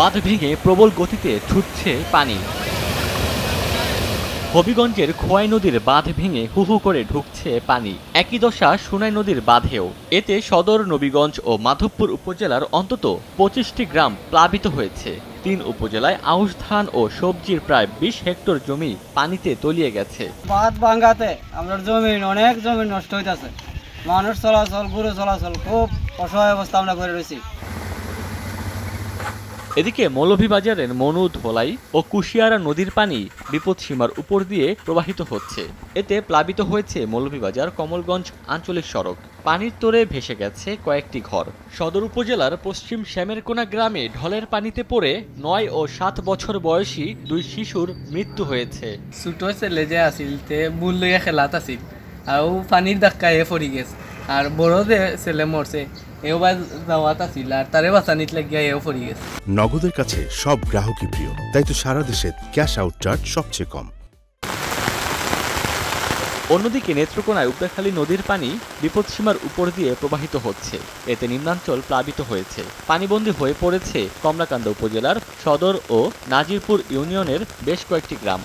বাঁধ ভেঙে প্রবল গতিতে ছুটছে পানি হবিগঞ্জের খোয়াই নদীর বাঁধ ভেঙে হুহু করে ঢুকছে পানি একই দশা সুনাই নদীর বাঁধেও এতে সদর নবীগঞ্জ ও মাধবপুর উপজেলার অন্তত পঁচিশটি গ্রাম প্লাবিত হয়েছে তিন উপজেলায় আউশ ধান ও সবজির প্রায় বিশ হেক্টর জমি পানিতে তলিয়ে গেছে বাঁধ ভাঙ্গাতে আমরা জমি অনেক জমি নষ্ট হইতেছে মানুষ চলাচল গরু চলাচল খুব অসহায় অবস্থা আমরা করে রয়েছি এদিকে মৌলভীবাজারের মনু ধোলাই ও কুশিয়ারা নদীর পানি বিপদসীমার উপর দিয়ে প্রবাহিত হচ্ছে এতে প্লাবিত হয়েছে মৌলভীবাজার কমলগঞ্জ আঞ্চলিক সড়ক পানির তোরে ভেসে গেছে কয়েকটি ঘর সদর উপজেলার পশ্চিম শ্যামেরকোনা গ্রামে ঢলের পানিতে পড়ে নয় ও সাত বছর বয়সী দুই শিশুর মৃত্যু হয়েছে ছোট হয়েছে লেজে আসিল মূল লইয়া খেলাত আসিল আর পানির ধাক্কায় পড়ে গেছে আর বড় যে ছেলে মরছে এও বা যাওয়াত আছিল আর তারে বাঁচানিত লাগিয়া এও পড়ি গেছে নগদের কাছে সব গ্রাহকই প্রিয় তাই তো সারা দেশে ক্যাশ আউট চার্জ সবচেয়ে কম অন্যদিকে নেত্রকোনায় উপেখালী নদীর পানি বিপদসীমার উপর দিয়ে প্রবাহিত হচ্ছে এতে নিম্নাঞ্চল প্লাবিত হয়েছে পানিবন্দী হয়ে পড়েছে কমলাকান্দা উপজেলার সদর ও নাজিরপুর ইউনিয়নের বেশ কয়েকটি গ্রাম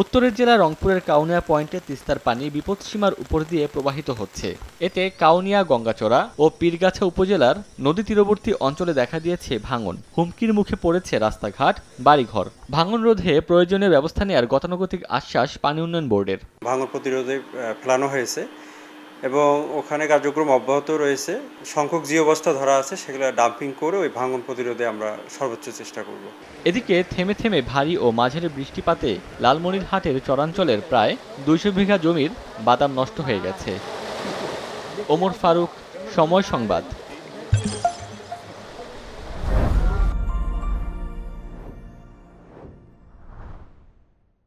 উত্তরের জেলা রংপুরের কাউনিয়া পয়েন্টে তিস্তার পানি বিপদসীমার উপর দিয়ে প্রবাহিত হচ্ছে এতে কাউনিয়া গঙ্গাচড়া ও পীরগাছা উপজেলার নদী তীরবর্তী অঞ্চলে দেখা দিয়েছে ভাঙন হুমকির মুখে পড়েছে রাস্তাঘাট বাড়িঘর ভাঙন রোধে প্রয়োজনীয় ব্যবস্থা নেওয়ার গতানুগতিক আশ্বাস পানি উন্নয়ন বোর্ডের ভাঙন প্রতিরোধে ফেলানো হয়েছে এবং ওখানে কার্যক্রম অব্যাহত রয়েছে সংখ্যক যে অবস্থা ধরা আছে সেগুলো ডাম্পিং করে ওই ভাঙন প্রতিরোধে আমরা সর্বোচ্চ চেষ্টা করব এদিকে থেমে থেমে ভারী ও মাঝারি বৃষ্টিপাতে লালমনিরহাটের চরাঞ্চলের প্রায় দুইশো বিঘা জমির বাদাম নষ্ট হয়ে গেছে ওমর ফারুক সময় সংবাদ